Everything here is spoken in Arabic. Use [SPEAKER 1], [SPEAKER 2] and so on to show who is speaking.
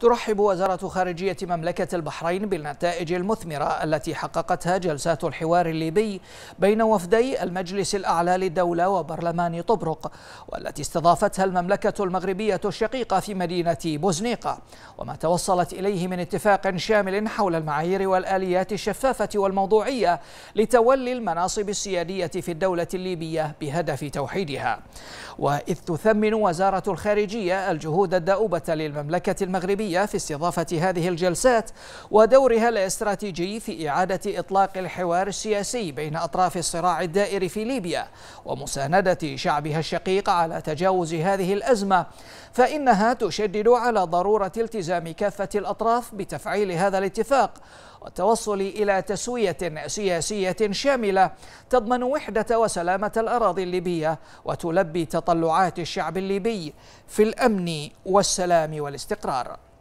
[SPEAKER 1] ترحب وزارة خارجية مملكة البحرين بالنتائج المثمرة التي حققتها جلسات الحوار الليبي بين وفدي المجلس الأعلى للدولة وبرلمان طبرق والتي استضافتها المملكة المغربية الشقيقة في مدينة بوزنيقة وما توصلت إليه من اتفاق شامل حول المعايير والآليات الشفافة والموضوعية لتولي المناصب السيادية في الدولة الليبية بهدف توحيدها وإذ تثمن وزارة الخارجية الجهود الدؤوبة للمملكة المغربية الدولية في استضافة هذه الجلسات ودورها الاستراتيجي في إعادة إطلاق الحوار السياسي بين أطراف الصراع الدائر في ليبيا ومساندة شعبها الشقيق على تجاوز هذه الأزمة فإنها تشدد على ضرورة التزام كافة الأطراف بتفعيل هذا الاتفاق والتوصل إلى تسوية سياسية شاملة تضمن وحدة وسلامة الأراضي الليبية وتلبي تطلعات الشعب الليبي في الأمن والسلام
[SPEAKER 2] والاستقرار